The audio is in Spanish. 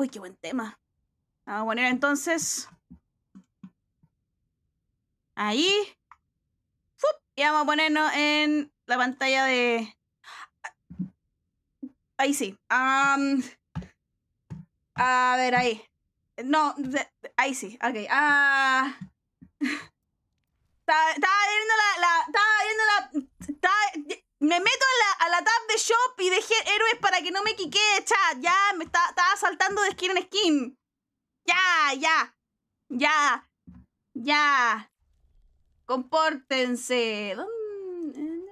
Uy, qué buen tema. Vamos a poner entonces. Ahí. Y vamos a ponernos en la pantalla de. Ahí sí. a ver, ahí. No, ahí sí. Ok. Ah. Es para que no me quique, chat. Ya, me estaba saltando de skin en skin. Ya, ya. Ya. Ya. Compórtense. ¿Dónde?